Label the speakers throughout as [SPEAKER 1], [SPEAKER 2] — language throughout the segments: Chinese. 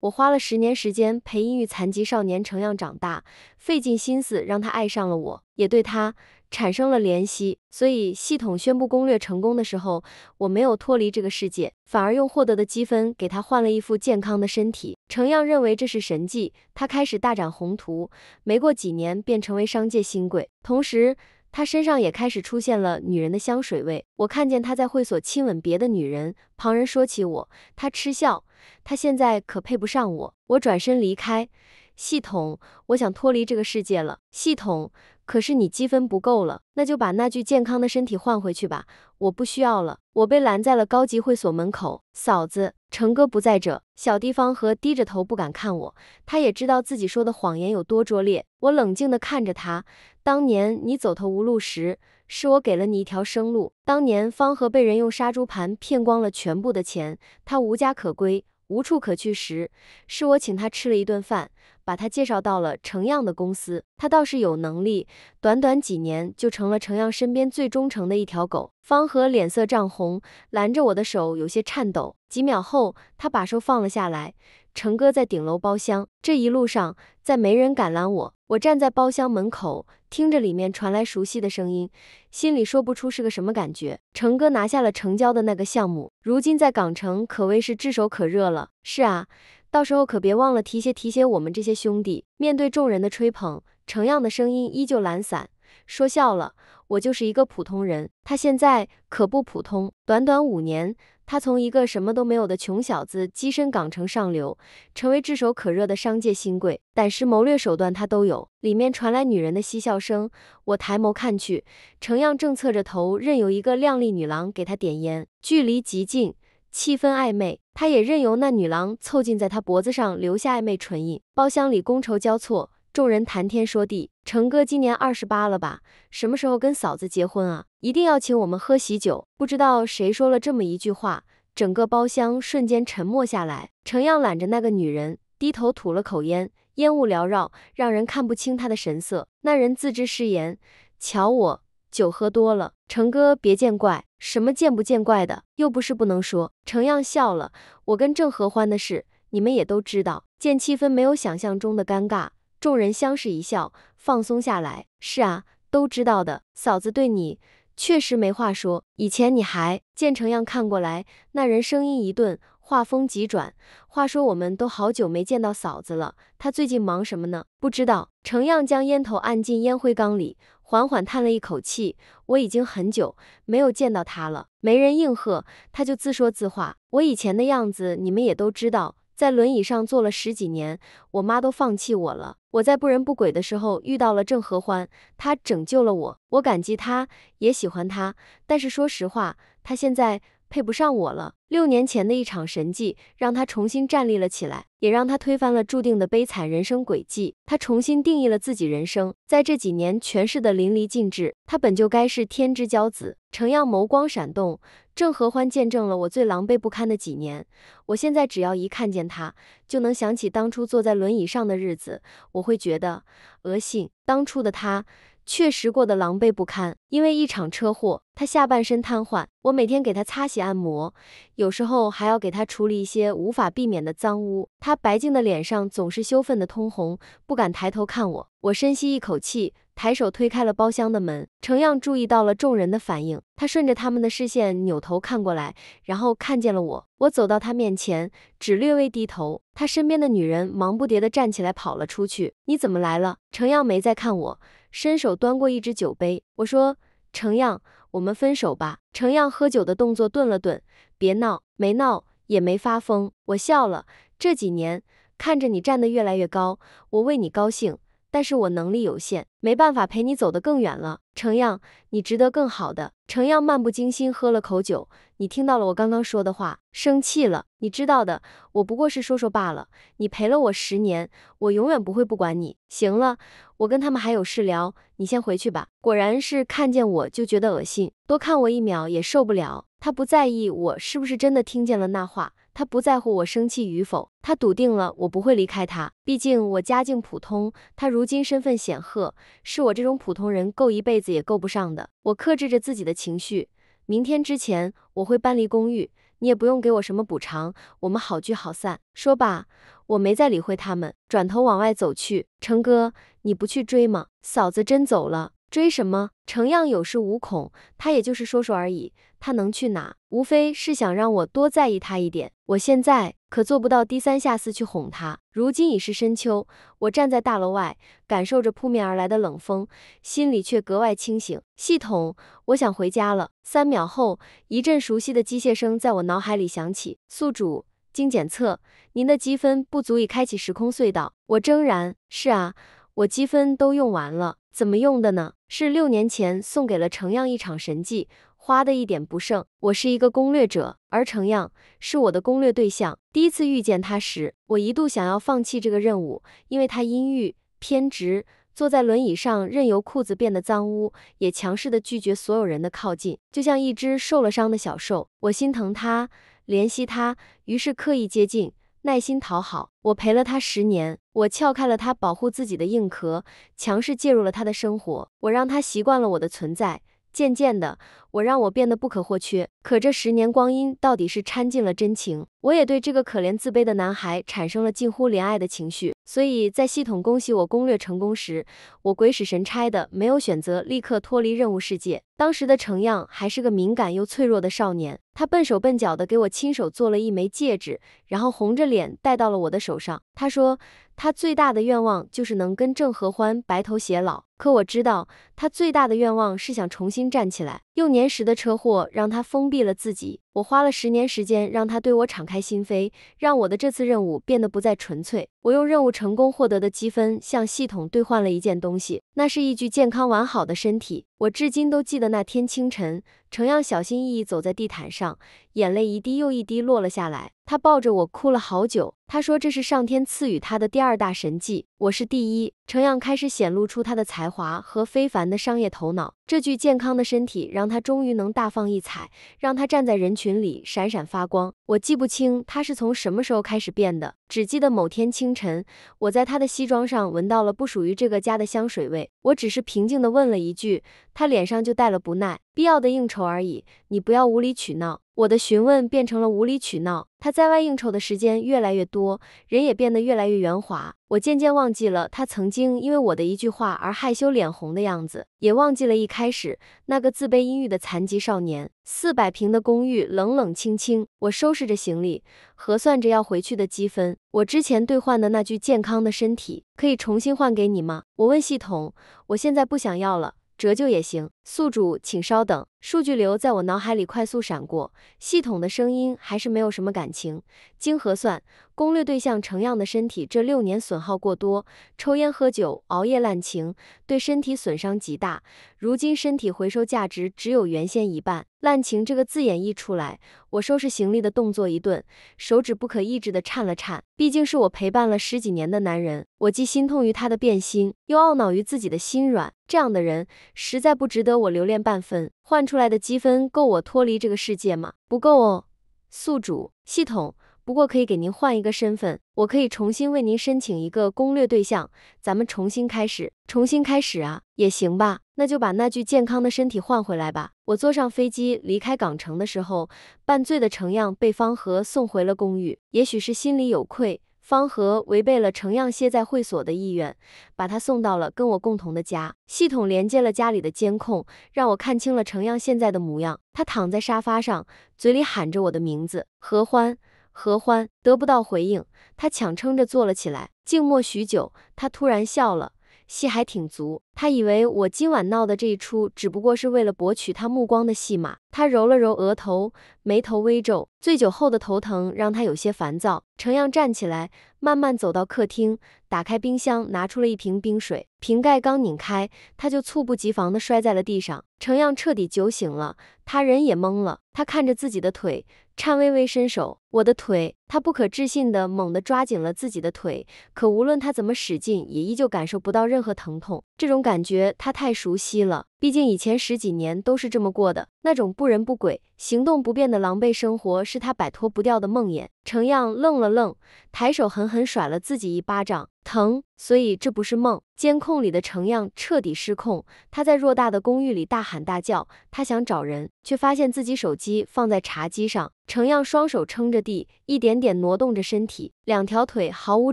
[SPEAKER 1] 我花了十年时间陪抑郁残疾少年程样长大，费尽心思让他爱上了我，也对他产生了怜惜。所以系统宣布攻略成功的时候，我没有脱离这个世界，反而用获得的积分给他换了一副健康的身体。程样认为这是神迹，他开始大展宏图，没过几年便成为商界新贵。同时，他身上也开始出现了女人的香水味。我看见他在会所亲吻别的女人，旁人说起我，他嗤笑。他现在可配不上我，我转身离开。系统，我想脱离这个世界了。系统，可是你积分不够了，那就把那具健康的身体换回去吧，我不需要了。我被拦在了高级会所门口。嫂子，成哥不在这。小地方和低着头不敢看我，他也知道自己说的谎言有多拙劣。我冷静地看着他，当年你走投无路时。是我给了你一条生路。当年方和被人用杀猪盘骗光了全部的钱，他无家可归、无处可去时，是我请他吃了一顿饭，把他介绍到了程样的公司。他倒是有能力，短短几年就成了程样身边最忠诚的一条狗。方和脸色涨红，拦着我的手有些颤抖。几秒后，他把手放了下来。程哥在顶楼包厢。这一路上再没人敢拦我。我站在包厢门口。听着里面传来熟悉的声音，心里说不出是个什么感觉。成哥拿下了城郊的那个项目，如今在港城可谓是炙手可热了。是啊，到时候可别忘了提携提携我们这些兄弟。面对众人的吹捧，程样的声音依旧懒散：“说笑了，我就是一个普通人。”他现在可不普通，短短五年。他从一个什么都没有的穷小子跻身港城上流，成为炙手可热的商界新贵，胆识谋略手段他都有。里面传来女人的嬉笑声，我抬眸看去，程漾正侧着头，任由一个靓丽女郎给他点烟，距离极近，气氛暧昧，他也任由那女郎凑近，在他脖子上留下暧昧唇印。包厢里觥筹交错。众人谈天说地，成哥今年二十八了吧？什么时候跟嫂子结婚啊？一定要请我们喝喜酒。不知道谁说了这么一句话，整个包厢瞬间沉默下来。程样揽着那个女人，低头吐了口烟，烟雾缭绕，让人看不清他的神色。那人自知失言，瞧我酒喝多了，成哥别见怪。什么见不见怪的，又不是不能说。程样笑了，我跟郑合欢的事，你们也都知道。见气氛没有想象中的尴尬。众人相视一笑，放松下来。是啊，都知道的。嫂子对你确实没话说。以前你还见程样看过来，那人声音一顿，话锋急转。话说，我们都好久没见到嫂子了，她最近忙什么呢？不知道。程样将烟头按进烟灰缸里，缓缓叹了一口气。我已经很久没有见到她了。没人应和，他就自说自话。我以前的样子，你们也都知道。在轮椅上坐了十几年，我妈都放弃我了。我在不人不鬼的时候遇到了郑合欢，他拯救了我，我感激他，也喜欢他。但是说实话，他现在……配不上我了。六年前的一场神迹，让他重新站立了起来，也让他推翻了注定的悲惨人生轨迹。他重新定义了自己人生，在这几年诠释的淋漓尽致。他本就该是天之骄子。程样眸光闪动，郑合欢见证了我最狼狈不堪的几年。我现在只要一看见他，就能想起当初坐在轮椅上的日子，我会觉得恶心。当初的他。确实过得狼狈不堪，因为一场车祸，他下半身瘫痪。我每天给他擦洗按摩，有时候还要给他处理一些无法避免的脏污。他白净的脸上总是羞愤的通红，不敢抬头看我。我深吸一口气，抬手推开了包厢的门。程样注意到了众人的反应，他顺着他们的视线扭头看过来，然后看见了我。我走到他面前，只略微低头。他身边的女人忙不迭地站起来跑了出去。你怎么来了？程样没再看我。伸手端过一只酒杯，我说：“程漾，我们分手吧。”程漾喝酒的动作顿了顿，“别闹，没闹，也没发疯。”我笑了。这几年看着你站得越来越高，我为你高兴。但是我能力有限，没办法陪你走得更远了。程漾，你值得更好的。程漾漫不经心喝了口酒，你听到了我刚刚说的话，生气了？你知道的，我不过是说说罢了。你陪了我十年，我永远不会不管你。行了，我跟他们还有事聊，你先回去吧。果然是看见我就觉得恶心，多看我一秒也受不了。他不在意我是不是真的听见了那话。他不在乎我生气与否，他笃定了我不会离开他。毕竟我家境普通，他如今身份显赫，是我这种普通人够一辈子也够不上的。我克制着自己的情绪，明天之前我会搬离公寓，你也不用给我什么补偿，我们好聚好散。说罢，我没再理会他们，转头往外走去。程哥，你不去追吗？嫂子真走了。追什么？程样有恃无恐，他也就是说说而已。他能去哪？无非是想让我多在意他一点。我现在可做不到低三下四去哄他。如今已是深秋，我站在大楼外，感受着扑面而来的冷风，心里却格外清醒。系统，我想回家了。三秒后，一阵熟悉的机械声在我脑海里响起。宿主，经检测，您的积分不足以开启时空隧道。我怔然。是啊。我积分都用完了，怎么用的呢？是六年前送给了程样一场神迹，花的一点不剩。我是一个攻略者，而程样是我的攻略对象。第一次遇见他时，我一度想要放弃这个任务，因为他阴郁、偏执，坐在轮椅上，任由裤子变得脏污，也强势的拒绝所有人的靠近，就像一只受了伤的小兽。我心疼他，怜惜他，于是刻意接近。耐心讨好，我陪了他十年，我撬开了他保护自己的硬壳，强势介入了他的生活，我让他习惯了我的存在，渐渐的，我让我变得不可或缺。可这十年光阴到底是掺进了真情，我也对这个可怜自卑的男孩产生了近乎怜爱的情绪。所以在系统恭喜我攻略成功时，我鬼使神差的没有选择立刻脱离任务世界。当时的程样还是个敏感又脆弱的少年，他笨手笨脚的给我亲手做了一枚戒指，然后红着脸戴到了我的手上。他说他最大的愿望就是能跟郑合欢白头偕老，可我知道他最大的愿望是想重新站起来。幼年时的车祸让他封闭了自己。我花了十年时间，让他对我敞开心扉，让我的这次任务变得不再纯粹。我用任务成功获得的积分，向系统兑换了一件东西，那是一具健康完好的身体。我至今都记得那天清晨，程阳小心翼翼走在地毯上，眼泪一滴又一滴落了下来。他抱着我哭了好久。他说这是上天赐予他的第二大神迹，我是第一。程阳开始显露出他的才华和非凡的商业头脑。这具健康的身体让他终于能大放异彩，让他站在人群里闪闪发光。我记不清他是从什么时候开始变的。只记得某天清晨，我在他的西装上闻到了不属于这个家的香水味。我只是平静地问了一句，他脸上就带了不耐，必要的应酬而已，你不要无理取闹。我的询问变成了无理取闹。他在外应酬的时间越来越多，人也变得越来越圆滑。我渐渐忘记了他曾经因为我的一句话而害羞脸红的样子，也忘记了一开始那个自卑阴郁的残疾少年。四百平的公寓冷冷清清，我收拾着行李，核算着要回去的积分。我之前兑换的那具健康的身体，可以重新换给你吗？我问系统。我现在不想要了，折旧也行。宿主，请稍等。数据流在我脑海里快速闪过，系统的声音还是没有什么感情。经核算，攻略对象程样的身体这六年损耗过多，抽烟喝酒熬夜滥情，对身体损伤极大。如今身体回收价值只有原先一半。滥情这个字眼一出来，我收拾行李的动作一顿，手指不可抑制的颤了颤。毕竟是我陪伴了十几年的男人，我既心痛于他的变心，又懊恼于自己的心软。这样的人实在不值得我留恋半分。换出来的积分够我脱离这个世界吗？不够哦，宿主系统。不过可以给您换一个身份，我可以重新为您申请一个攻略对象，咱们重新开始，重新开始啊，也行吧。那就把那具健康的身体换回来吧。我坐上飞机离开港城的时候，半醉的程样被方和送回了公寓，也许是心里有愧。方和违背了程样歇在会所的意愿，把他送到了跟我共同的家。系统连接了家里的监控，让我看清了程样现在的模样。他躺在沙发上，嘴里喊着我的名字“何欢，何欢”，得不到回应。他强撑着坐了起来，静默许久，他突然笑了。戏还挺足，他以为我今晚闹的这一出，只不过是为了博取他目光的戏码。他揉了揉额头，眉头微皱，醉酒后的头疼让他有些烦躁。程阳站起来，慢慢走到客厅。打开冰箱，拿出了一瓶冰水，瓶盖刚拧开，他就猝不及防地摔在了地上。程漾彻底酒醒了，他人也懵了。他看着自己的腿，颤巍巍伸手，我的腿！他不可置信地猛地抓紧了自己的腿，可无论他怎么使劲，也依旧感受不到任何疼痛。这种感觉他太熟悉了。毕竟以前十几年都是这么过的，那种不人不鬼、行动不便的狼狈生活是他摆脱不掉的梦魇。程样愣了愣，抬手狠狠甩了自己一巴掌，疼。所以这不是梦。监控里的程漾彻底失控，他在偌大的公寓里大喊大叫。他想找人，却发现自己手机放在茶几上。程漾双手撑着地，一点点挪动着身体，两条腿毫无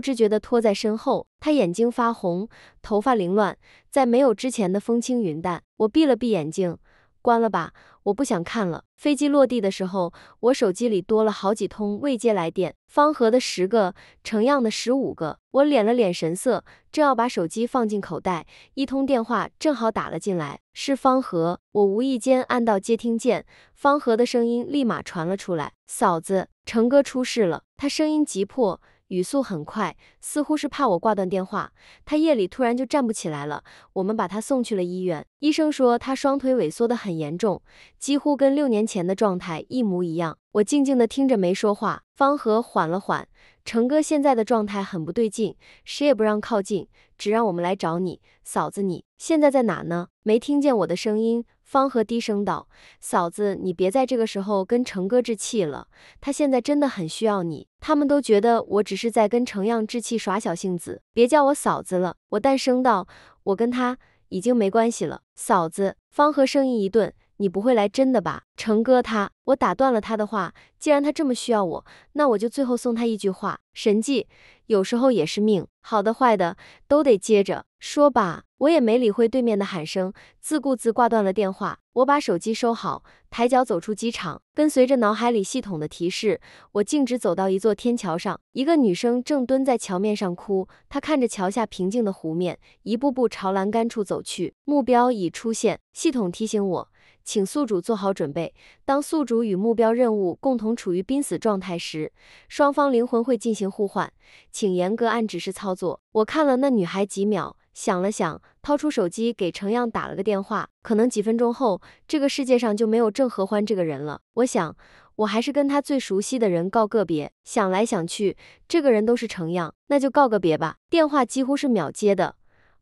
[SPEAKER 1] 知觉地拖在身后。他眼睛发红，头发凌乱，再没有之前的风轻云淡。我闭了闭眼睛。关了吧，我不想看了。飞机落地的时候，我手机里多了好几通未接来电。方和的十个，成样的十五个。我敛了敛神色，正要把手机放进口袋，一通电话正好打了进来。是方和，我无意间按到接听键，方和的声音立马传了出来：“嫂子，成哥出事了。”他声音急迫。语速很快，似乎是怕我挂断电话。他夜里突然就站不起来了，我们把他送去了医院。医生说他双腿萎缩得很严重，几乎跟六年前的状态一模一样。我静静地听着，没说话。方和缓了缓，成哥现在的状态很不对劲，谁也不让靠近，只让我们来找你嫂子。你现在在哪呢？没听见我的声音？方和低声道：“嫂子，你别在这个时候跟成哥置气了，他现在真的很需要你。”他们都觉得我只是在跟程样置气耍小性子，别叫我嫂子了。我淡声道：“我跟他已经没关系了。”嫂子，方和声音一顿：“你不会来真的吧？”成哥，他我打断了他的话。既然他这么需要我，那我就最后送他一句话：神迹有时候也是命，好的坏的都得接着说吧。我也没理会对面的喊声，自顾自挂断了电话。我把手机收好，抬脚走出机场。跟随着脑海里系统的提示，我径直走到一座天桥上。一个女生正蹲在桥面上哭，她看着桥下平静的湖面，一步步朝栏杆处走去。目标已出现，系统提醒我，请宿主做好准备。当宿主与目标任务共同处于濒死状态时，双方灵魂会进行互换，请严格按指示操作。我看了那女孩几秒。想了想，掏出手机给程漾打了个电话。可能几分钟后，这个世界上就没有郑和欢这个人了。我想，我还是跟他最熟悉的人告个别。想来想去，这个人都是程漾，那就告个别吧。电话几乎是秒接的。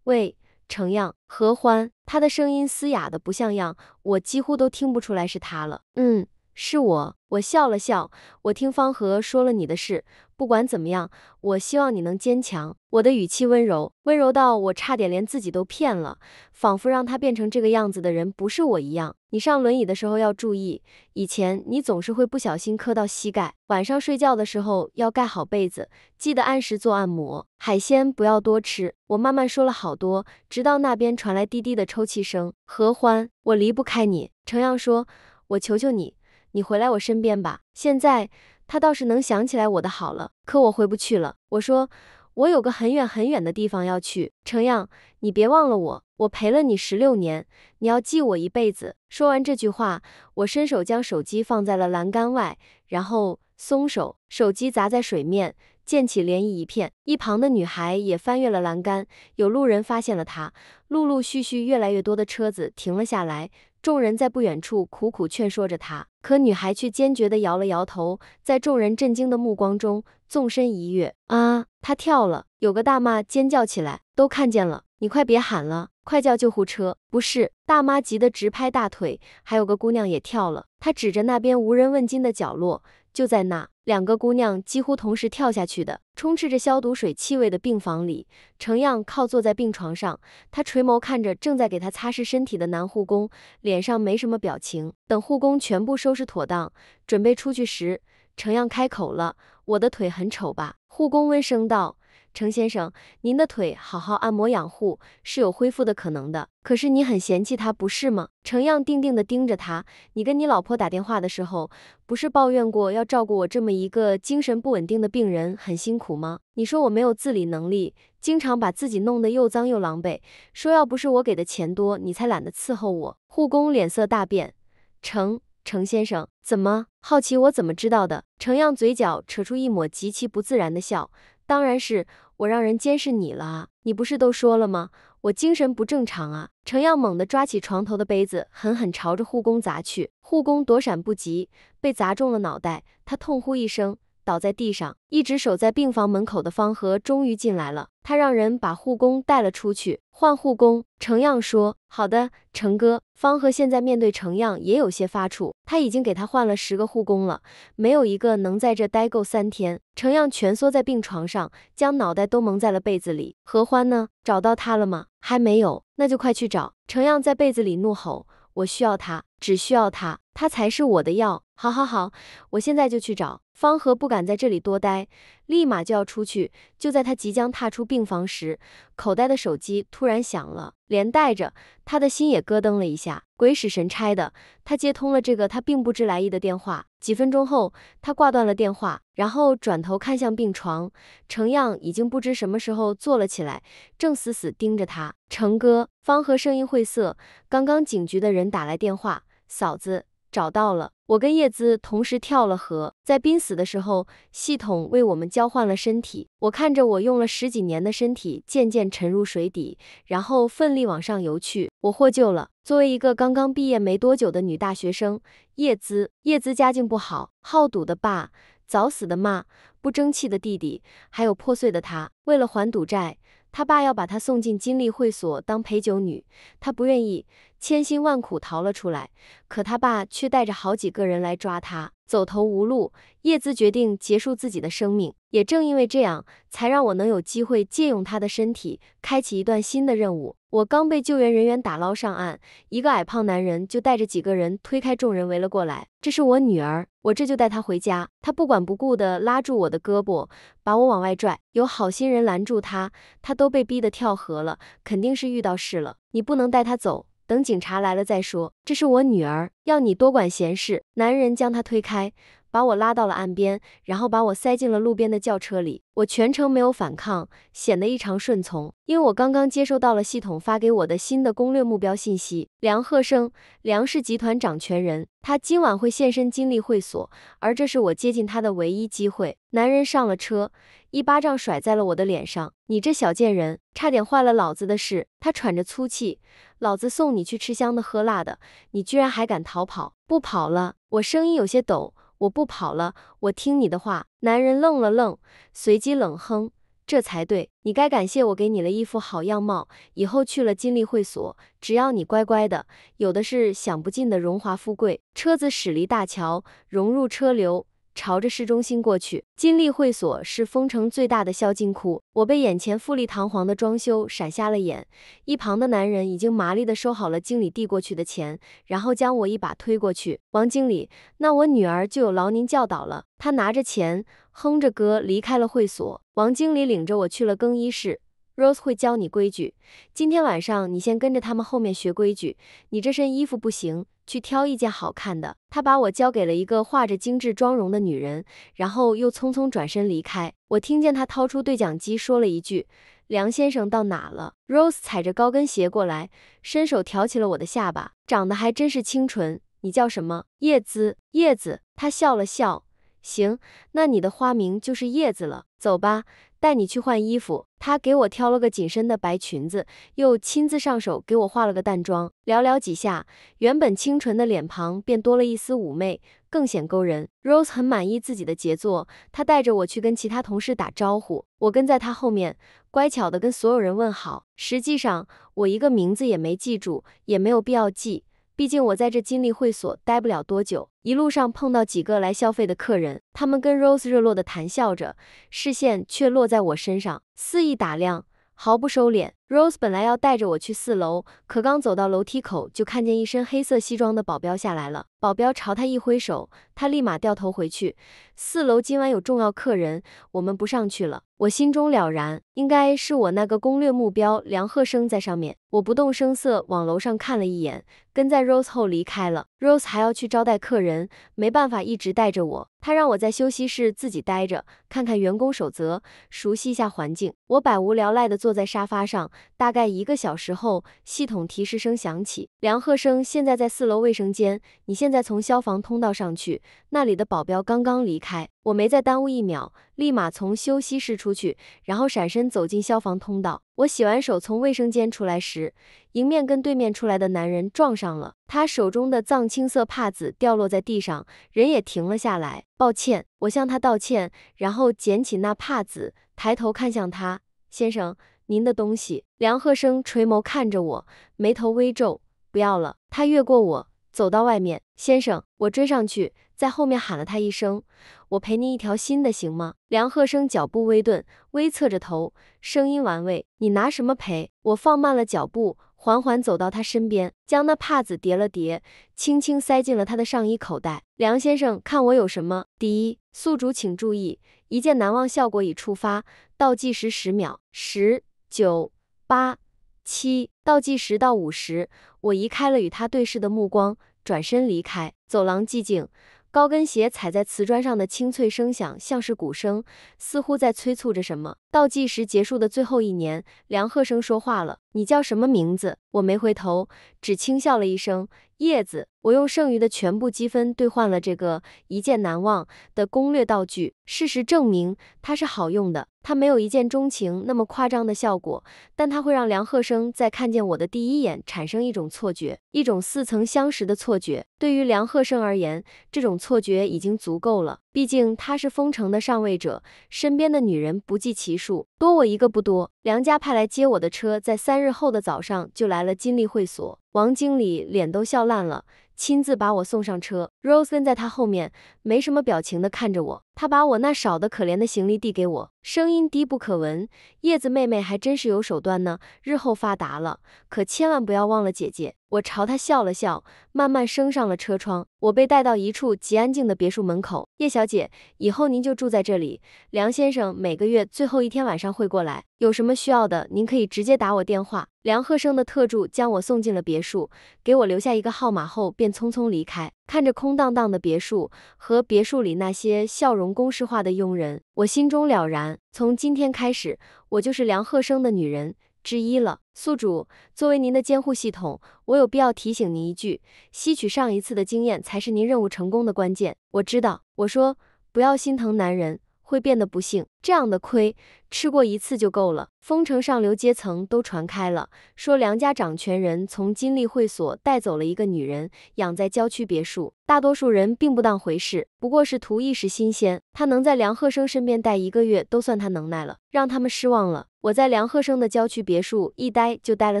[SPEAKER 1] 喂，程漾，何欢，他的声音嘶哑的不像样，我几乎都听不出来是他了。嗯，是我。我笑了笑，我听方和说了你的事，不管怎么样，我希望你能坚强。我的语气温柔，温柔到我差点连自己都骗了，仿佛让他变成这个样子的人不是我一样。你上轮椅的时候要注意，以前你总是会不小心磕到膝盖。晚上睡觉的时候要盖好被子，记得按时做按摩，海鲜不要多吃。我慢慢说了好多，直到那边传来低低的抽泣声。何欢，我离不开你。程阳说，我求求你。你回来我身边吧。现在他倒是能想起来我的好了，可我回不去了。我说，我有个很远很远的地方要去。程样，你别忘了我，我陪了你十六年，你要记我一辈子。说完这句话，我伸手将手机放在了栏杆外，然后松手，手机砸在水面，溅起涟漪一片。一旁的女孩也翻越了栏杆，有路人发现了她，陆陆续续越来越多的车子停了下来。众人在不远处苦苦劝说着她，可女孩却坚决地摇了摇头，在众人震惊的目光中纵身一跃。啊！她跳了！有个大妈尖叫起来，都看见了，你快别喊了，快叫救护车！不是，大妈急得直拍大腿。还有个姑娘也跳了，她指着那边无人问津的角落。就在那，两个姑娘几乎同时跳下去的，充斥着消毒水气味的病房里，程漾靠坐在病床上，他垂眸看着正在给他擦拭身体的男护工，脸上没什么表情。等护工全部收拾妥当，准备出去时，程漾开口了：“我的腿很丑吧？”护工温声道。程先生，您的腿好好按摩养护是有恢复的可能的，可是你很嫌弃他，不是吗？程样定定地盯着他，你跟你老婆打电话的时候，不是抱怨过要照顾我这么一个精神不稳定的病人很辛苦吗？你说我没有自理能力，经常把自己弄得又脏又狼狈，说要不是我给的钱多，你才懒得伺候我。护工脸色大变，程程先生怎么？好奇我怎么知道的？程样嘴角扯出一抹极其不自然的笑。当然是我让人监视你了啊！你不是都说了吗？我精神不正常啊！程耀猛地抓起床头的杯子，狠狠朝着护工砸去，护工躲闪不及，被砸中了脑袋，他痛呼一声。倒在地上，一直守在病房门口的方和终于进来了。他让人把护工带了出去，换护工。程样说：“好的，程哥。”方和现在面对程样也有些发怵，他已经给他换了十个护工了，没有一个能在这待够三天。程样蜷缩在病床上，将脑袋都蒙在了被子里。何欢呢？找到他了吗？还没有，那就快去找！程样在被子里怒吼。我需要他，只需要他，他才是我的药。好好好，我现在就去找。方和不敢在这里多待，立马就要出去。就在他即将踏出病房时，口袋的手机突然响了，连带着他的心也咯噔了一下。鬼使神差的，他接通了这个他并不知来意的电话。几分钟后，他挂断了电话，然后转头看向病床，程样已经不知什么时候坐了起来，正死死盯着他。程哥，方和声音晦涩，刚刚警局的人打来电话，嫂子。找到了，我跟叶姿同时跳了河，在濒死的时候，系统为我们交换了身体。我看着我用了十几年的身体渐渐沉入水底，然后奋力往上游去，我获救了。作为一个刚刚毕业没多久的女大学生，叶姿，叶姿家境不好，好赌的爸，早死的妈，不争气的弟弟，还有破碎的她，为了还赌债。他爸要把他送进金立会所当陪酒女，他不愿意，千辛万苦逃了出来，可他爸却带着好几个人来抓他，走投无路，叶姿决定结束自己的生命。也正因为这样，才让我能有机会借用他的身体，开启一段新的任务。我刚被救援人员打捞上岸，一个矮胖男人就带着几个人推开众人围了过来。这是我女儿，我这就带她回家。他不管不顾的拉住我的胳膊，把我往外拽。有好心人拦住他，他都被逼得跳河了，肯定是遇到事了。你不能带她走，等警察来了再说。这是我女儿，要你多管闲事。男人将他推开。把我拉到了岸边，然后把我塞进了路边的轿车里。我全程没有反抗，显得异常顺从，因为我刚刚接收到了系统发给我的新的攻略目标信息：梁鹤生，梁氏集团掌权人，他今晚会现身金利会所，而这是我接近他的唯一机会。男人上了车，一巴掌甩在了我的脸上：“你这小贱人，差点坏了老子的事！”他喘着粗气：“老子送你去吃香的喝辣的，你居然还敢逃跑？不跑了！”我声音有些抖。我不跑了，我听你的话。男人愣了愣，随即冷哼：“这才对，你该感谢我给你了一副好样貌。以后去了金利会所，只要你乖乖的，有的是享不尽的荣华富贵。”车子驶离大桥，融入车流。朝着市中心过去，金利会所是丰城最大的宵金库。我被眼前富丽堂皇的装修闪瞎了眼，一旁的男人已经麻利的收好了经理递过去的钱，然后将我一把推过去。王经理，那我女儿就有劳您教导了。他拿着钱，哼着歌离开了会所。王经理领着我去了更衣室。Rose 会教你规矩。今天晚上你先跟着他们后面学规矩。你这身衣服不行，去挑一件好看的。他把我交给了一个画着精致妆容的女人，然后又匆匆转身离开。我听见他掏出对讲机说了一句：“梁先生到哪了？”Rose 踩着高跟鞋过来，伸手挑起了我的下巴，长得还真是清纯。你叫什么？叶子。叶子。他笑了笑。行，那你的花名就是叶子了。走吧，带你去换衣服。她给我挑了个紧身的白裙子，又亲自上手给我化了个淡妆。寥寥几下，原本清纯的脸庞便多了一丝妩媚，更显勾人。Rose 很满意自己的杰作，她带着我去跟其他同事打招呼。我跟在她后面，乖巧地跟所有人问好。实际上，我一个名字也没记住，也没有必要记，毕竟我在这金利会所待不了多久。一路上碰到几个来消费的客人，他们跟 Rose 热络地谈笑着，视线却落在我身上，肆意打量，毫不收敛。Rose 本来要带着我去四楼，可刚走到楼梯口，就看见一身黑色西装的保镖下来了。保镖朝他一挥手，他立马掉头回去。四楼今晚有重要客人，我们不上去了。我心中了然，应该是我那个攻略目标梁鹤生在上面。我不动声色往楼上看了一眼，跟在 Rose 后离开了。Rose 还要去招待客人，没办法一直带着我，他让我在休息室自己待着，看看员工守则，熟悉一下环境。我百无聊赖地坐在沙发上，大概一个小时后，系统提示声响起。梁鹤生现在在四楼卫生间，你现在从消防通道上去，那里的保镖刚刚离开。我没再耽误一秒。立马从休息室出去，然后闪身走进消防通道。我洗完手从卫生间出来时，迎面跟对面出来的男人撞上了，他手中的藏青色帕子掉落在地上，人也停了下来。抱歉，我向他道歉，然后捡起那帕子，抬头看向他，先生，您的东西。梁鹤生垂眸看着我，眉头微皱，不要了。他越过我。走到外面，先生，我追上去，在后面喊了他一声：“我赔您一条新的，行吗？”梁鹤生脚步微顿，微侧着头，声音玩味：“你拿什么赔？”我放慢了脚步，缓缓走到他身边，将那帕子叠了叠，轻轻塞进了他的上衣口袋。梁先生，看我有什么？第一宿主请注意，一见难忘效果已触发，倒计时十秒，十、九、八、七，倒计时到五十。我移开了与他对视的目光，转身离开。走廊寂静，高跟鞋踩在瓷砖上的清脆声响像是鼓声，似乎在催促着什么。倒计时结束的最后一年，梁鹤生说话了。你叫什么名字？我没回头，只轻笑了一声。叶子，我用剩余的全部积分兑换了这个一见难忘的攻略道具。事实证明，它是好用的。它没有一见钟情那么夸张的效果，但它会让梁鹤生在看见我的第一眼产生一种错觉，一种似曾相识的错觉。对于梁鹤生而言，这种错觉已经足够了。毕竟他是封城的上位者，身边的女人不计其数，多我一个不多。梁家派来接我的车，在三日后的早上就来了金利会所。王经理脸都笑烂了，亲自把我送上车。Rose 跟在他后面，没什么表情的看着我。他把我那少得可怜的行李递给我，声音低不可闻。叶子妹妹还真是有手段呢，日后发达了，可千万不要忘了姐姐。我朝她笑了笑，慢慢升上了车窗。我被带到一处极安静的别墅门口。叶小姐，以后您就住在这里。梁先生每个月最后一天晚上会过来，有什么需要的，您可以直接打我电话。梁鹤生的特助将我送进了别墅，给我留下一个号码后便匆匆离开。看着空荡荡的别墅和别墅里那些笑容公式化的佣人，我心中了然。从今天开始，我就是梁鹤生的女人之一了。宿主，作为您的监护系统，我有必要提醒您一句：吸取上一次的经验，才是您任务成功的关键。我知道，我说不要心疼男人，会变得不幸。这样的亏吃过一次就够了。丰城上流阶层都传开了，说梁家掌权人从金利会所带走了一个女人，养在郊区别墅。大多数人并不当回事，不过是图一时新鲜。他能在梁鹤生身边待一个月，都算他能耐了，让他们失望了。我在梁鹤生的郊区别墅一待就待了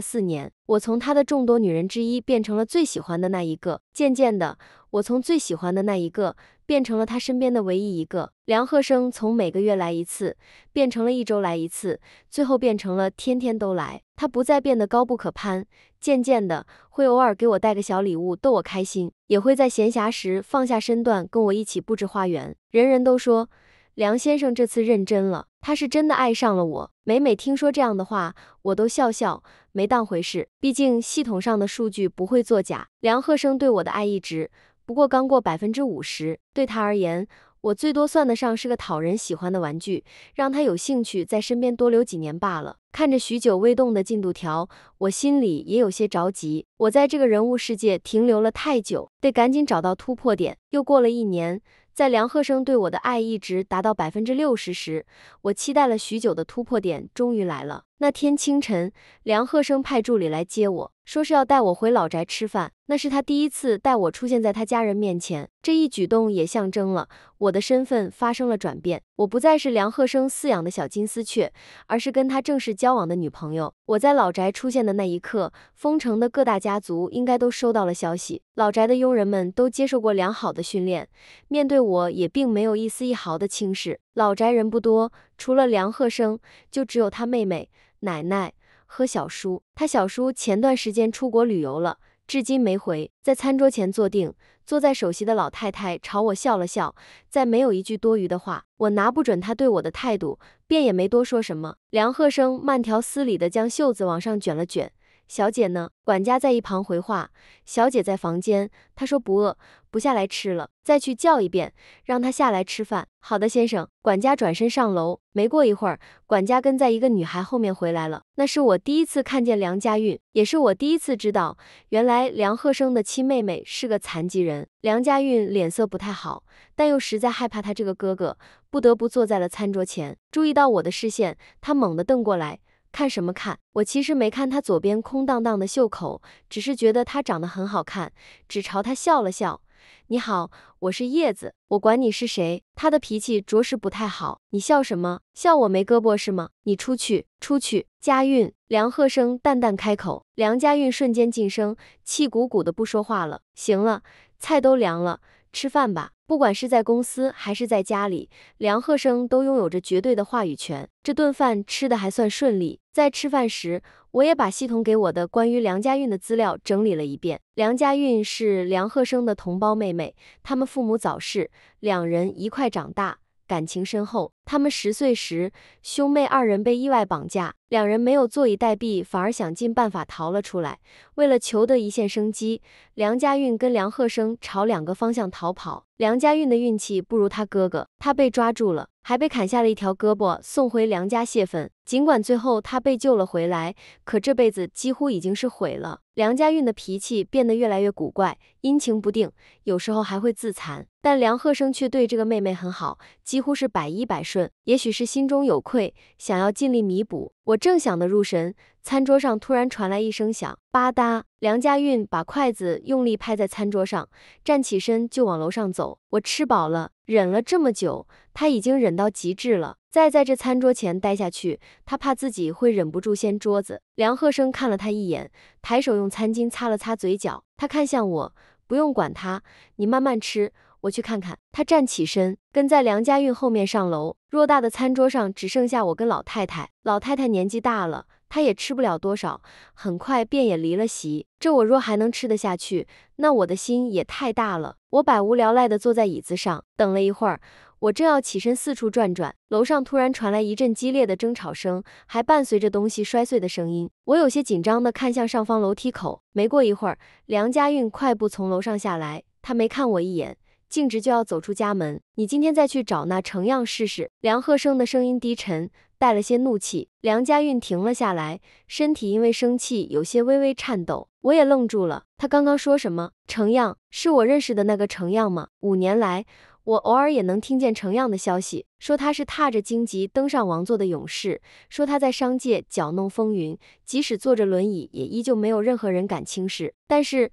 [SPEAKER 1] 四年，我从他的众多女人之一变成了最喜欢的那一个。渐渐的，我从最喜欢的那一个变成了他身边的唯一一个。梁鹤生从每个月来一次。次变成了一周来一次，最后变成了天天都来。他不再变得高不可攀，渐渐的会偶尔给我带个小礼物逗我开心，也会在闲暇时放下身段跟我一起布置花园。人人都说梁先生这次认真了，他是真的爱上了我。每每听说这样的话，我都笑笑没当回事，毕竟系统上的数据不会作假。梁鹤生对我的爱意值不过刚过百分之五十，对他而言。我最多算得上是个讨人喜欢的玩具，让他有兴趣在身边多留几年罢了。看着许久未动的进度条，我心里也有些着急。我在这个人物世界停留了太久，得赶紧找到突破点。又过了一年，在梁鹤生对我的爱一直达到百分之六十时，我期待了许久的突破点终于来了。那天清晨，梁鹤生派助理来接我。说是要带我回老宅吃饭，那是他第一次带我出现在他家人面前，这一举动也象征了我的身份发生了转变，我不再是梁鹤生饲养的小金丝雀，而是跟他正式交往的女朋友。我在老宅出现的那一刻，丰城的各大家族应该都收到了消息，老宅的佣人们都接受过良好的训练，面对我也并没有一丝一毫的轻视。老宅人不多，除了梁鹤生，就只有他妹妹、奶奶。和小叔，他小叔前段时间出国旅游了，至今没回。在餐桌前坐定，坐在首席的老太太朝我笑了笑，再没有一句多余的话。我拿不准他对我的态度，便也没多说什么。梁鹤生慢条斯理地将袖子往上卷了卷。小姐呢？管家在一旁回话。小姐在房间，她说不饿，不下来吃了。再去叫一遍，让她下来吃饭。好的，先生。管家转身上楼。没过一会儿，管家跟在一个女孩后面回来了。那是我第一次看见梁家韵，也是我第一次知道，原来梁鹤生的亲妹妹是个残疾人。梁家韵脸色不太好，但又实在害怕她这个哥哥，不得不坐在了餐桌前。注意到我的视线，她猛地瞪过来。看什么看？我其实没看他左边空荡荡的袖口，只是觉得他长得很好看，只朝他笑了笑。你好，我是叶子，我管你是谁。他的脾气着实不太好。你笑什么？笑我没胳膊是吗？你出去，出去！家韵，梁鹤生淡淡开口。梁家韵瞬间噤声，气鼓鼓的不说话了。行了，菜都凉了。吃饭吧，不管是在公司还是在家里，梁鹤生都拥有着绝对的话语权。这顿饭吃的还算顺利。在吃饭时，我也把系统给我的关于梁家韵的资料整理了一遍。梁家韵是梁鹤生的同胞妹妹，他们父母早逝，两人一块长大，感情深厚。他们十岁时，兄妹二人被意外绑架，两人没有坐以待毙，反而想尽办法逃了出来。为了求得一线生机，梁家运跟梁鹤生朝两个方向逃跑。梁家运的运气不如他哥哥，他被抓住了，还被砍下了一条胳膊，送回梁家泄愤。尽管最后他被救了回来，可这辈子几乎已经是毁了。梁家运的脾气变得越来越古怪，阴晴不定，有时候还会自残。但梁鹤生却对这个妹妹很好，几乎是百依百顺。也许是心中有愧，想要尽力弥补。我正想得入神，餐桌上突然传来一声响，吧嗒，梁家韵把筷子用力拍在餐桌上，站起身就往楼上走。我吃饱了，忍了这么久，他已经忍到极致了。再在这餐桌前待下去，他怕自己会忍不住掀桌子。梁鹤生看了他一眼，抬手用餐巾擦了擦嘴角，他看向我，不用管他，你慢慢吃。我去看看。他站起身，跟在梁家运后面上楼。偌大的餐桌上只剩下我跟老太太。老太太年纪大了，她也吃不了多少，很快便也离了席。这我若还能吃得下去，那我的心也太大了。我百无聊赖地坐在椅子上，等了一会儿，我正要起身四处转转，楼上突然传来一阵激烈的争吵声，还伴随着东西摔碎的声音。我有些紧张地看向上方楼梯口。没过一会儿，梁家运快步从楼上下来，他没看我一眼。径直就要走出家门，你今天再去找那程样试试。梁鹤生的声音低沉，带了些怒气。梁家韵停了下来，身体因为生气有些微微颤抖。我也愣住了，他刚刚说什么？程样是我认识的那个程样吗？五年来，我偶尔也能听见程样的消息，说他是踏着荆棘登上王座的勇士，说他在商界搅弄风云，即使坐着轮椅，也依旧没有任何人敢轻视。但是。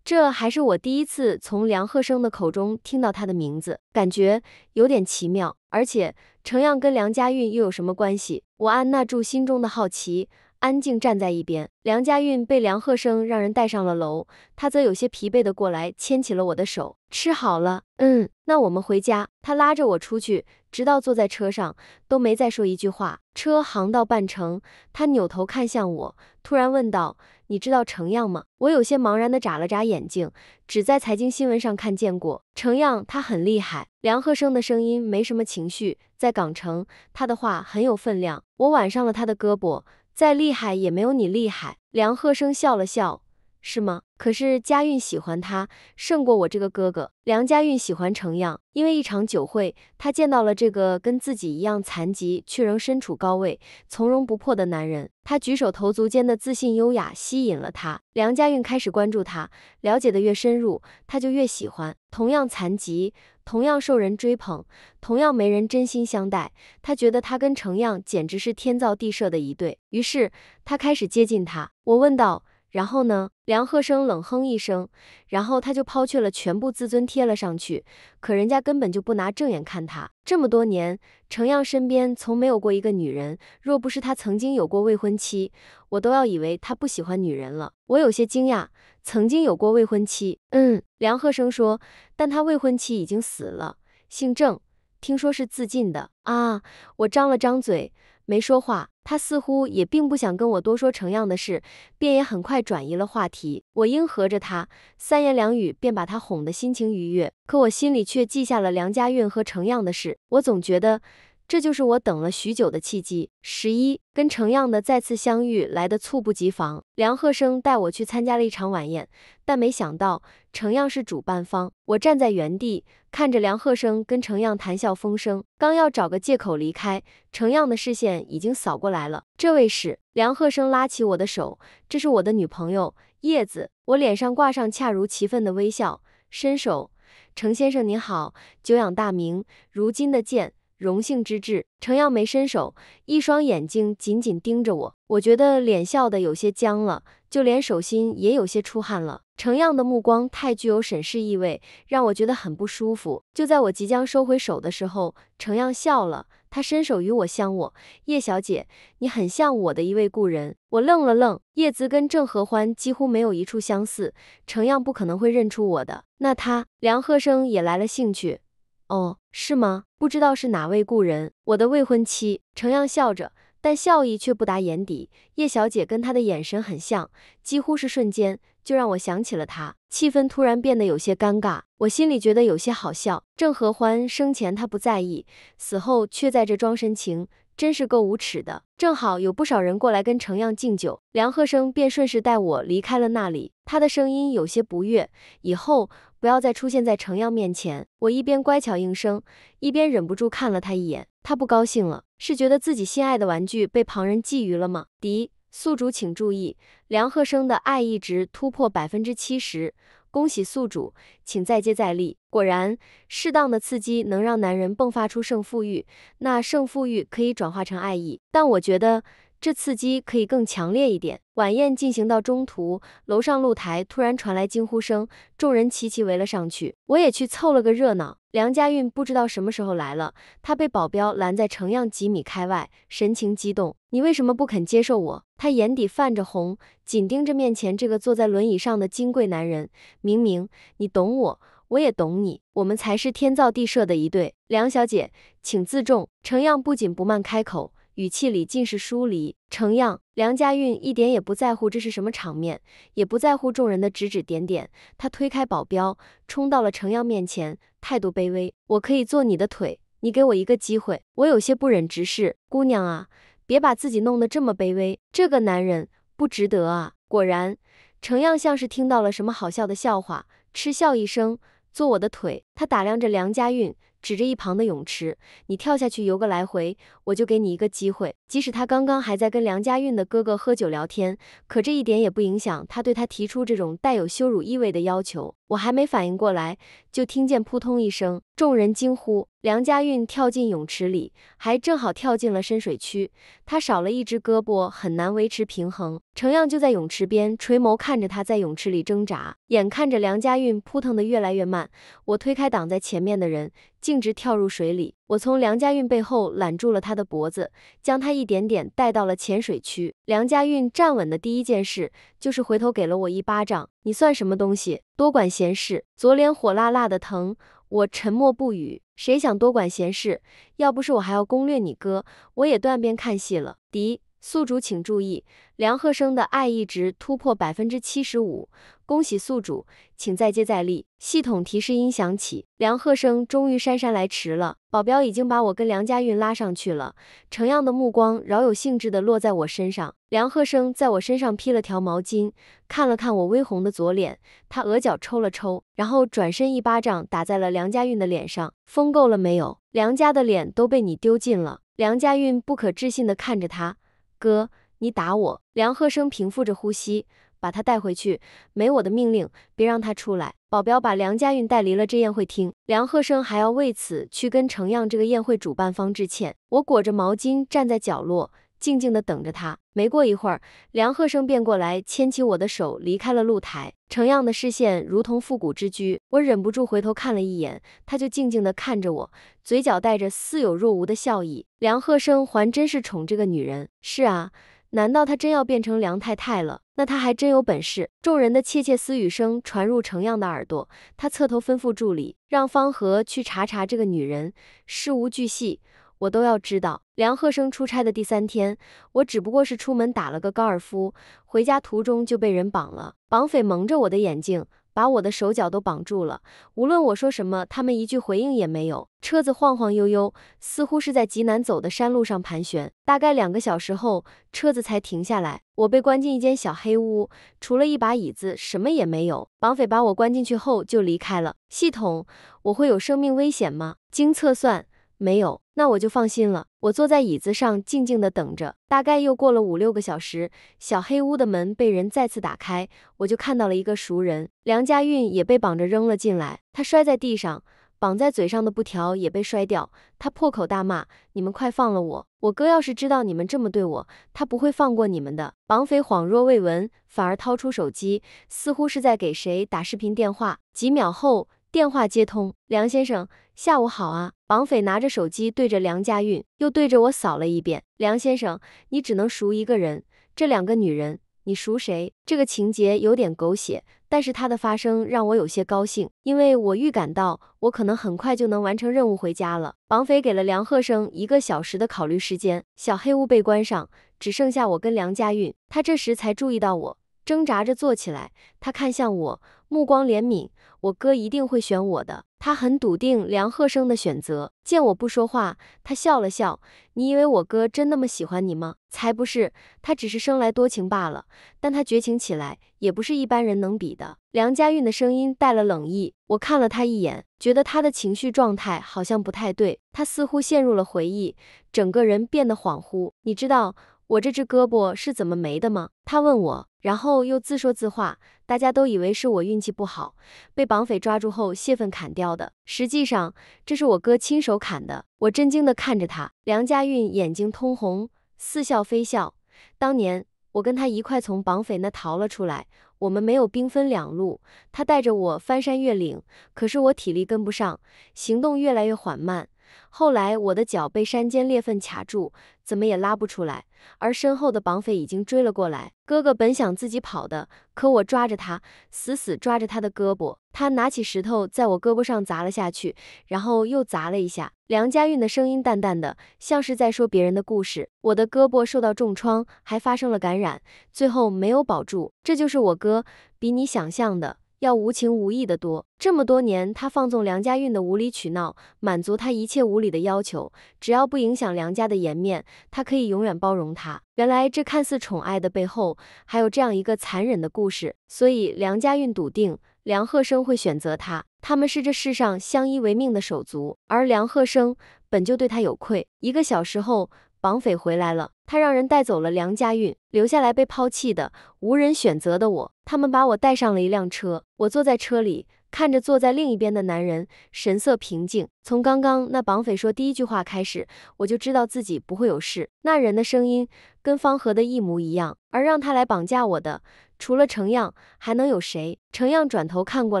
[SPEAKER 1] 这还是我第一次从梁鹤生的口中听到他的名字，感觉有点奇妙。而且程漾跟梁家韵又有什么关系？我按捺住心中的好奇，安静站在一边。梁家韵被梁鹤生让人带上了楼，他则有些疲惫地过来，牵起了我的手。吃好了，嗯，那我们回家。他拉着我出去，直到坐在车上都没再说一句话。车行到半程，他扭头看向我，突然问道。你知道程样吗？我有些茫然地眨了眨眼睛，只在财经新闻上看见过程样，他很厉害。梁鹤生的声音没什么情绪，在港城他的话很有分量。我挽上了他的胳膊，再厉害也没有你厉害。梁鹤生笑了笑。是吗？可是家韵喜欢他胜过我这个哥哥。梁家韵喜欢程样，因为一场酒会，他见到了这个跟自己一样残疾却仍身处高位、从容不迫的男人。他举手投足间的自信优雅吸引了他。梁家韵开始关注他，了解的越深入，他就越喜欢。同样残疾，同样受人追捧，同样没人真心相待，他觉得他跟程样简直是天造地设的一对。于是他开始接近他。我问道。然后呢？梁鹤生冷哼一声，然后他就抛却了全部自尊，贴了上去。可人家根本就不拿正眼看他。这么多年，程阳身边从没有过一个女人。若不是他曾经有过未婚妻，我都要以为他不喜欢女人了。我有些惊讶，曾经有过未婚妻？嗯，梁鹤生说，但他未婚妻已经死了，姓郑，听说是自尽的。啊！我张了张嘴。没说话，他似乎也并不想跟我多说程样的事，便也很快转移了话题。我应和着他，三言两语便把他哄得心情愉悦。可我心里却记下了梁家运和程样的事。我总觉得这就是我等了许久的契机。十一跟程样的再次相遇来得猝不及防。梁鹤生带我去参加了一场晚宴，但没想到程样是主办方。我站在原地。看着梁鹤生跟程漾谈笑风生，刚要找个借口离开，程漾的视线已经扫过来了。这位是梁鹤生，拉起我的手，这是我的女朋友叶子。我脸上挂上恰如其分的微笑，伸手，程先生您好，久仰大名，如今的见。荣幸之至，程漾没伸手，一双眼睛紧紧盯着我。我觉得脸笑得有些僵了，就连手心也有些出汗了。程漾的目光太具有审视意味，让我觉得很不舒服。就在我即将收回手的时候，程漾笑了。他伸手与我相握。叶小姐，你很像我的一位故人。我愣了愣。叶子跟郑和欢几乎没有一处相似，程漾不可能会认出我的。那他，梁鹤生也来了兴趣。哦。是吗？不知道是哪位故人，我的未婚妻。程阳笑着，但笑意却不达眼底。叶小姐跟他的眼神很像，几乎是瞬间就让我想起了他。气氛突然变得有些尴尬，我心里觉得有些好笑。郑和欢生前他不在意，死后却在这装深情，真是够无耻的。正好有不少人过来跟程阳敬酒，梁鹤生便顺势带我离开了那里。他的声音有些不悦，以后。不要再出现在程阳面前。我一边乖巧应声，一边忍不住看了他一眼。他不高兴了，是觉得自己心爱的玩具被旁人觊觎了吗？敌宿主请注意，梁鹤生的爱意值突破百分之七十，恭喜宿主，请再接再厉。果然，适当的刺激能让男人迸发出胜负欲，那胜负欲可以转化成爱意。但我觉得。这刺激可以更强烈一点。晚宴进行到中途，楼上露台突然传来惊呼声，众人齐齐围了上去。我也去凑了个热闹。梁家韵不知道什么时候来了，她被保镖拦在城样几米开外，神情激动。你为什么不肯接受我？她眼底泛着红，紧盯着面前这个坐在轮椅上的金贵男人。明明，你懂我，我也懂你，我们才是天造地设的一对。梁小姐，请自重。程样不紧不慢开口。语气里尽是疏离。程样，梁家韵一点也不在乎这是什么场面，也不在乎众人的指指点点。他推开保镖，冲到了程样面前，态度卑微。我可以做你的腿，你给我一个机会。我有些不忍直视，姑娘啊，别把自己弄得这么卑微，这个男人不值得啊。果然，程样像是听到了什么好笑的笑话，嗤笑一声，做我的腿。他打量着梁家韵。指着一旁的泳池，你跳下去游个来回，我就给你一个机会。即使他刚刚还在跟梁家韵的哥哥喝酒聊天，可这一点也不影响他对他提出这种带有羞辱意味的要求。我还没反应过来，就听见扑通一声，众人惊呼。梁家运跳进泳池里，还正好跳进了深水区。他少了一只胳膊，很难维持平衡。程漾就在泳池边垂眸看着他，在泳池里挣扎。眼看着梁家运扑腾的越来越慢，我推开挡在前面的人，径直跳入水里。我从梁家运背后揽住了他的脖子，将他一点点带到了浅水区。梁家运站稳的第一件事就是回头给了我一巴掌：“你算什么东西？多管闲事！”左脸火辣辣的疼，我沉默不语。谁想多管闲事？要不是我还要攻略你哥，我也断片看戏了。迪宿主请注意，梁鹤生的爱意值突破百分之七十五，恭喜宿主，请再接再厉。系统提示音响起，梁鹤生终于姗姗来迟了，保镖已经把我跟梁家运拉上去了。程样的目光饶有兴致地落在我身上，梁鹤生在我身上披了条毛巾，看了看我微红的左脸，他额角抽了抽，然后转身一巴掌打在了梁家运的脸上，疯够了没有？梁家的脸都被你丢尽了。梁家运不可置信地看着他。哥，你打我！梁鹤生平复着呼吸，把他带回去。没我的命令，别让他出来。保镖把梁家运带离了这宴会厅。梁鹤生还要为此去跟程漾这个宴会主办方致歉。我裹着毛巾站在角落。静静地等着他。没过一会儿，梁鹤生便过来牵起我的手，离开了露台。程漾的视线如同复古之驹，我忍不住回头看了一眼，他就静静地看着我，嘴角带着似有若无的笑意。梁鹤生还真是宠这个女人。是啊，难道他真要变成梁太太了？那他还真有本事。众人的窃窃私语声传入程漾的耳朵，他侧头吩咐助理，让方和去查查这个女人，事无巨细。我都要知道。梁鹤生出差的第三天，我只不过是出门打了个高尔夫，回家途中就被人绑了。绑匪蒙着我的眼睛，把我的手脚都绑住了。无论我说什么，他们一句回应也没有。车子晃晃悠悠，似乎是在极难走的山路上盘旋。大概两个小时后，车子才停下来。我被关进一间小黑屋，除了一把椅子，什么也没有。绑匪把我关进去后就离开了。系统，我会有生命危险吗？经测算，没有。那我就放心了。我坐在椅子上，静静地等着。大概又过了五六个小时，小黑屋的门被人再次打开，我就看到了一个熟人，梁家运也被绑着扔了进来。他摔在地上，绑在嘴上的布条也被摔掉。他破口大骂：“你们快放了我！我哥要是知道你们这么对我，他不会放过你们的。”绑匪恍若未闻，反而掏出手机，似乎是在给谁打视频电话。几秒后，电话接通，梁先生。下午好啊！绑匪拿着手机对着梁家运，又对着我扫了一遍。梁先生，你只能赎一个人，这两个女人，你赎谁？这个情节有点狗血，但是它的发生让我有些高兴，因为我预感到我可能很快就能完成任务回家了。绑匪给了梁鹤生一个小时的考虑时间，小黑屋被关上，只剩下我跟梁家运。他这时才注意到我，挣扎着坐起来，他看向我，目光怜悯。我哥一定会选我的，他很笃定梁鹤生的选择。见我不说话，他笑了笑。你以为我哥真那么喜欢你吗？才不是，他只是生来多情罢了。但他绝情起来，也不是一般人能比的。梁家韵的声音带了冷意。我看了他一眼，觉得他的情绪状态好像不太对。他似乎陷入了回忆，整个人变得恍惚。你知道。我这只胳膊是怎么没的吗？他问我，然后又自说自话。大家都以为是我运气不好，被绑匪抓住后泄愤砍掉的。实际上，这是我哥亲手砍的。我震惊地看着他，梁家运眼睛通红，似笑非笑。当年我跟他一块从绑匪那逃了出来，我们没有兵分两路，他带着我翻山越岭，可是我体力跟不上，行动越来越缓慢。后来我的脚被山间裂缝卡住，怎么也拉不出来，而身后的绑匪已经追了过来。哥哥本想自己跑的，可我抓着他，死死抓着他的胳膊。他拿起石头在我胳膊上砸了下去，然后又砸了一下。梁家运的声音淡淡的，像是在说别人的故事。我的胳膊受到重创，还发生了感染，最后没有保住。这就是我哥，比你想象的。要无情无义的多，这么多年，他放纵梁家运的无理取闹，满足他一切无理的要求，只要不影响梁家的颜面，他可以永远包容他。原来这看似宠爱的背后，还有这样一个残忍的故事。所以梁家运笃定梁鹤生会选择他，他们是这世上相依为命的手足，而梁鹤生本就对他有愧。一个小时后。绑匪回来了，他让人带走了梁家运，留下来被抛弃的、无人选择的我。他们把我带上了一辆车，我坐在车里，看着坐在另一边的男人，神色平静。从刚刚那绑匪说第一句话开始，我就知道自己不会有事。那人的声音跟方和的一模一样，而让他来绑架我的，除了程样，还能有谁？程样转头看过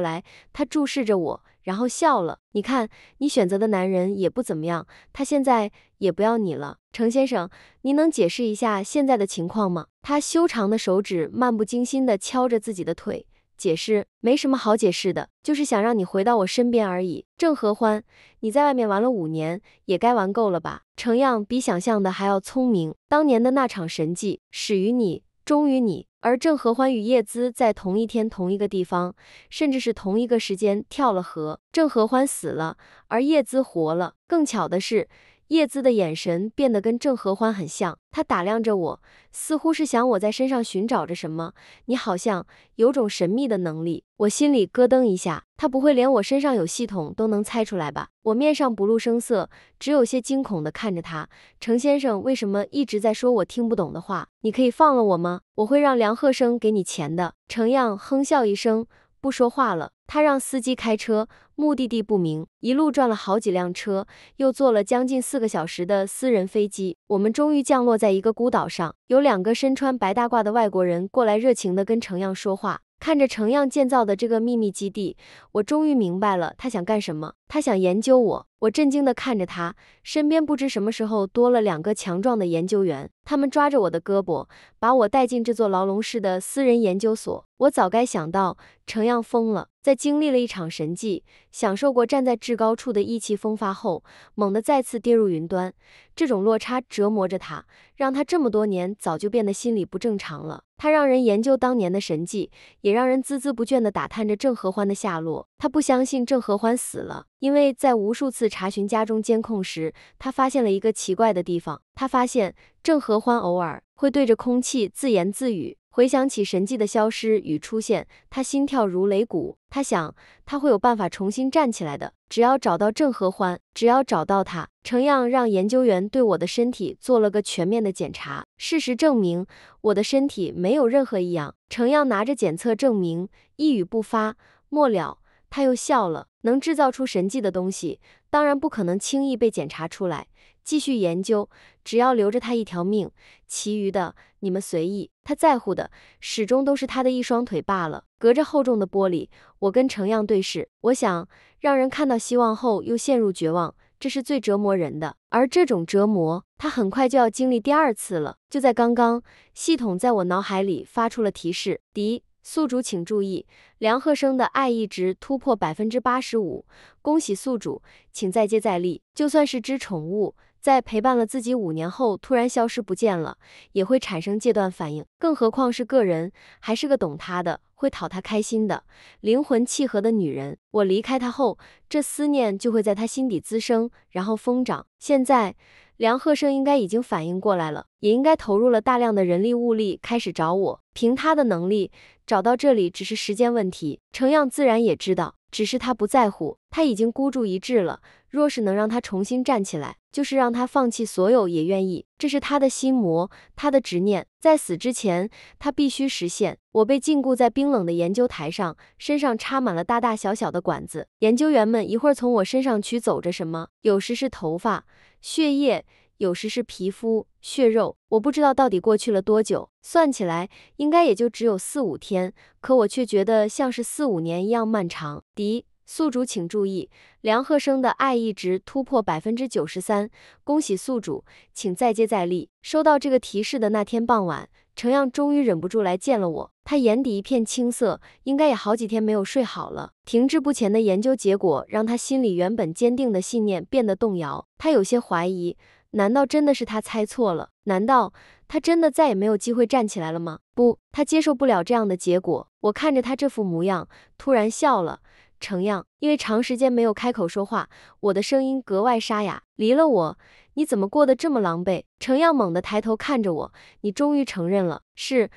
[SPEAKER 1] 来，他注视着我。然后笑了。你看，你选择的男人也不怎么样，他现在也不要你了。程先生，您能解释一下现在的情况吗？他修长的手指漫不经心地敲着自己的腿，解释：没什么好解释的，就是想让你回到我身边而已。郑合欢，你在外面玩了五年，也该玩够了吧？程样比想象的还要聪明。当年的那场神迹始于你。忠于你，而郑合欢与叶姿在同一天、同一个地方，甚至是同一个时间跳了河。郑合欢死了，而叶姿活了。更巧的是。叶姿的眼神变得跟郑合欢很像，他打量着我，似乎是想我在身上寻找着什么。你好像有种神秘的能力，我心里咯噔一下，他不会连我身上有系统都能猜出来吧？我面上不露声色，只有些惊恐地看着他。程先生为什么一直在说我听不懂的话？你可以放了我吗？我会让梁鹤生给你钱的。程样哼笑一声。不说话了，他让司机开车，目的地不明，一路转了好几辆车，又坐了将近四个小时的私人飞机，我们终于降落在一个孤岛上，有两个身穿白大褂的外国人过来，热情地跟程阳说话。看着程样建造的这个秘密基地，我终于明白了他想干什么。他想研究我。我震惊地看着他，身边不知什么时候多了两个强壮的研究员，他们抓着我的胳膊，把我带进这座牢笼式的私人研究所。我早该想到，程样疯了。在经历了一场神迹，享受过站在至高处的意气风发后，猛地再次跌入云端，这种落差折磨着他，让他这么多年早就变得心理不正常了。他让人研究当年的神迹，也让人孜孜不倦地打探着郑和欢的下落。他不相信郑和欢死了，因为在无数次查询家中监控时，他发现了一个奇怪的地方。他发现郑和欢偶尔会对着空气自言自语。回想起神迹的消失与出现，他心跳如擂鼓。他想，他会有办法重新站起来的。只要找到郑合欢，只要找到他，程阳让研究员对我的身体做了个全面的检查。事实证明，我的身体没有任何异样。程阳拿着检测证明，一语不发。末了，他又笑了。能制造出神迹的东西，当然不可能轻易被检查出来。继续研究，只要留着他一条命，其余的你们随意。他在乎的始终都是他的一双腿罢了。隔着厚重的玻璃，我跟程阳对视。我想，让人看到希望后又陷入绝望，这是最折磨人的。而这种折磨，他很快就要经历第二次了。就在刚刚，系统在我脑海里发出了提示：迪宿主请注意，梁鹤生的爱意值突破百分之八十五，恭喜宿主，请再接再厉。就算是只宠物。在陪伴了自己五年后，突然消失不见了，也会产生戒断反应。更何况是个人，还是个懂他的、会讨他开心的、灵魂契合的女人。我离开他后，这思念就会在他心底滋生，然后疯长。现在，梁鹤生应该已经反应过来了，也应该投入了大量的人力物力，开始找我。凭他的能力，找到这里只是时间问题。程漾自然也知道。只是他不在乎，他已经孤注一掷了。若是能让他重新站起来，就是让他放弃所有也愿意。这是他的心魔，他的执念，在死之前他必须实现。我被禁锢在冰冷的研究台上，身上插满了大大小小的管子。研究员们一会儿从我身上取走着什么，有时是头发、血液，有时是皮肤。血肉，我不知道到底过去了多久，算起来应该也就只有四五天，可我却觉得像是四五年一样漫长。第一宿主请注意，梁鹤生的爱意值突破百分之九十三，恭喜宿主，请再接再厉。收到这个提示的那天傍晚，程漾终于忍不住来见了我，他眼底一片青色，应该也好几天没有睡好了。停滞不前的研究结果让他心里原本坚定的信念变得动摇，他有些怀疑。难道真的是他猜错了？难道他真的再也没有机会站起来了吗？不，他接受不了这样的结果。我看着他这副模样，突然笑了。程漾，因为长时间没有开口说话，我的声音格外沙哑。离了我，你怎么过得这么狼狈？程漾猛地抬头看着我，你终于承认了？是，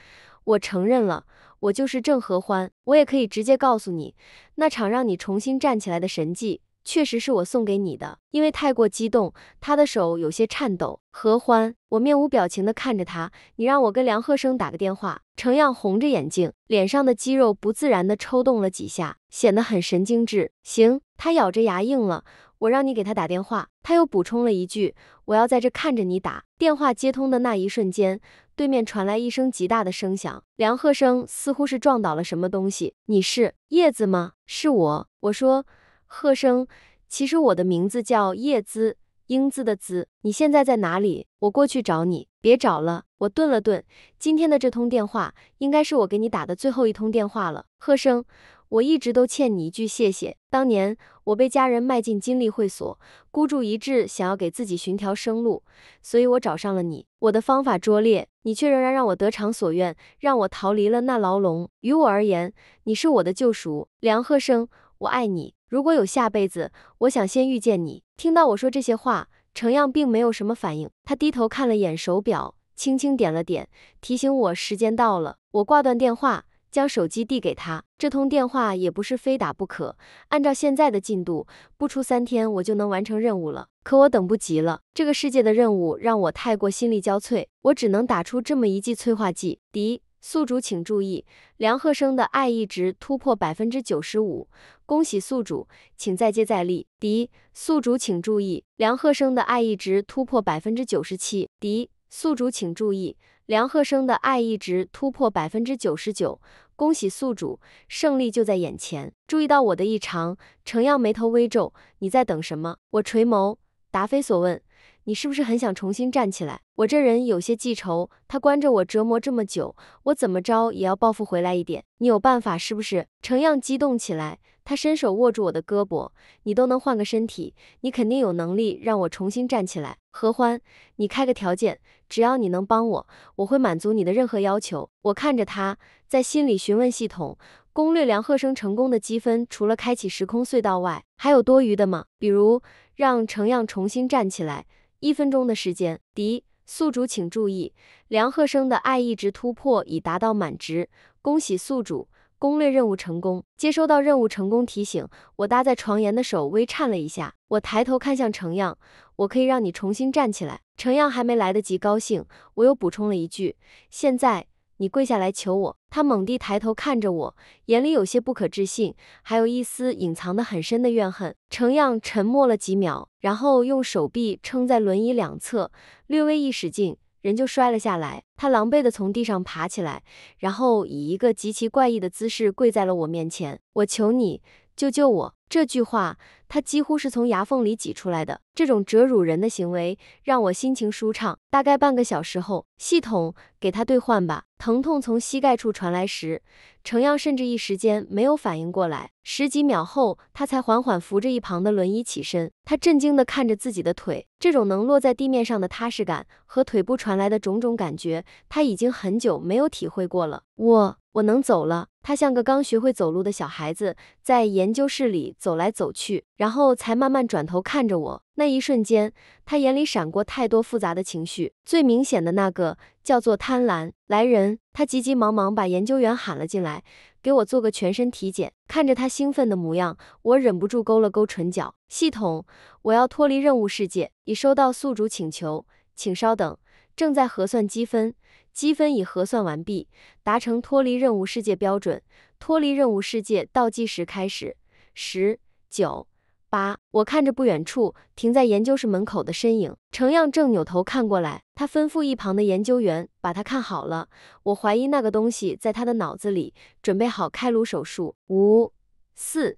[SPEAKER 1] 我承认了。我就是郑和欢。我也可以直接告诉你，那场让你重新站起来的神迹。确实是我送给你的，因为太过激动，他的手有些颤抖。何欢，我面无表情地看着他，你让我跟梁鹤生打个电话。程样红着眼睛，脸上的肌肉不自然地抽动了几下，显得很神经质。行，他咬着牙应了，我让你给他打电话。他又补充了一句，我要在这看着你打电话接通的那一瞬间，对面传来一声极大的声响，梁鹤生似乎是撞倒了什么东西。你是叶子吗？是我，我说。贺生，其实我的名字叫叶姿，英姿的姿。你现在在哪里？我过去找你。别找了。我顿了顿，今天的这通电话，应该是我给你打的最后一通电话了。贺生，我一直都欠你一句谢谢。当年我被家人卖进金利会所，孤注一掷想要给自己寻条生路，所以我找上了你。我的方法拙劣，你却仍然让我得偿所愿，让我逃离了那牢笼。于我而言，你是我的救赎。梁贺生，我爱你。如果有下辈子，我想先遇见你。听到我说这些话，程样并没有什么反应。他低头看了眼手表，轻轻点了点，提醒我时间到了。我挂断电话，将手机递给他。这通电话也不是非打不可。按照现在的进度，不出三天我就能完成任务了。可我等不及了，这个世界的任务让我太过心力交瘁，我只能打出这么一剂催化剂。敌。宿主请注意，梁鹤生的爱意值突破百分之九十五，恭喜宿主，请再接再厉。敌宿主请注意，梁鹤生的爱意值突破百分之九十七。敌宿主请注意，梁鹤生的爱意值突破百分之九十九，恭喜宿主，胜利就在眼前。注意到我的异常，程耀眉头微皱，你在等什么？我垂眸，答非所问。你是不是很想重新站起来？我这人有些记仇，他关着我折磨这么久，我怎么着也要报复回来一点。你有办法是不是？程样激动起来，他伸手握住我的胳膊，你都能换个身体，你肯定有能力让我重新站起来。何欢，你开个条件，只要你能帮我，我会满足你的任何要求。我看着他，在心里询问系统：攻略梁鹤生成功的积分，除了开启时空隧道外，还有多余的吗？比如让程样重新站起来。一分钟的时间，第一宿主请注意，梁鹤生的爱意值突破已达到满值，恭喜宿主，攻略任务成功。接收到任务成功提醒，我搭在床沿的手微颤了一下，我抬头看向程样，我可以让你重新站起来。程样还没来得及高兴，我又补充了一句，现在。你跪下来求我。他猛地抬头看着我，眼里有些不可置信，还有一丝隐藏的很深的怨恨。程样沉默了几秒，然后用手臂撑在轮椅两侧，略微一使劲，人就摔了下来。他狼狈地从地上爬起来，然后以一个极其怪异的姿势跪在了我面前。我求你。救救我！这句话他几乎是从牙缝里挤出来的。这种折辱人的行为让我心情舒畅。大概半个小时后，系统给他兑换吧。疼痛从膝盖处传来时，程阳甚至一时间没有反应过来。十几秒后，他才缓缓扶着一旁的轮椅起身。他震惊地看着自己的腿，这种能落在地面上的踏实感和腿部传来的种种感觉，他已经很久没有体会过了。我。我能走了。他像个刚学会走路的小孩子，在研究室里走来走去，然后才慢慢转头看着我。那一瞬间，他眼里闪过太多复杂的情绪，最明显的那个叫做贪婪。来人！他急急忙忙把研究员喊了进来，给我做个全身体检。看着他兴奋的模样，我忍不住勾了勾唇角。系统，我要脱离任务世界。已收到宿主请求，请稍等，正在核算积分。积分已核算完毕，达成脱离任务世界标准。脱离任务世界倒计时开始：十九、八。我看着不远处停在研究室门口的身影，程样正扭头看过来。他吩咐一旁的研究员把他看好了。我怀疑那个东西在他的脑子里，准备好开颅手术。五、四、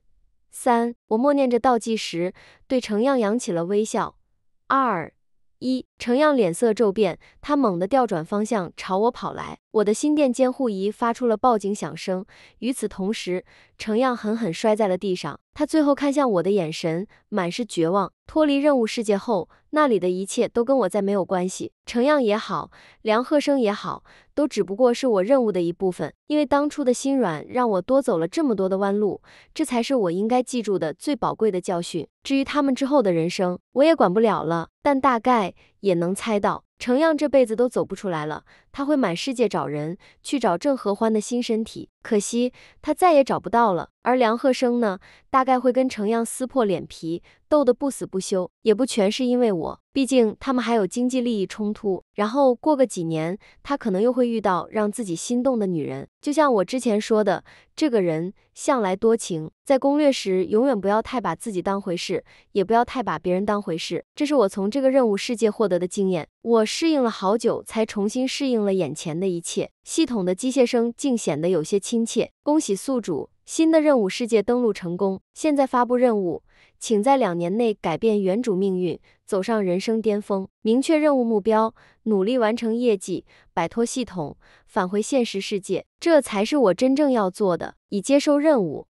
[SPEAKER 1] 三。我默念着倒计时，对程样扬起了微笑。二。一程漾脸色骤变，他猛地调转方向朝我跑来。我的心电监护仪发出了报警响声，与此同时，程样狠狠摔在了地上。他最后看向我的眼神满是绝望。脱离任务世界后，那里的一切都跟我再没有关系。程样也好，梁鹤生也好，都只不过是我任务的一部分。因为当初的心软，让我多走了这么多的弯路，这才是我应该记住的最宝贵的教训。至于他们之后的人生，我也管不了了。但大概。也能猜到，程漾这辈子都走不出来了。他会满世界找人，去找郑合欢的新身体，可惜他再也找不到了。而梁鹤生呢，大概会跟程阳撕破脸皮，斗得不死不休。也不全是因为我，毕竟他们还有经济利益冲突。然后过个几年，他可能又会遇到让自己心动的女人。就像我之前说的，这个人向来多情，在攻略时永远不要太把自己当回事，也不要太把别人当回事。这是我从这个任务世界获得的经验。我适应了好久，才重新适应了眼前的一切。系统的机械声竟显得有些亲切。恭喜宿主。新的任务世界登录成功，现在发布任务，请在两年内改变原主命运，走上人生巅峰。明确任务目标，努力完成业绩，摆脱系统，返回现实世界，这才是我真正要做的。已接受任务。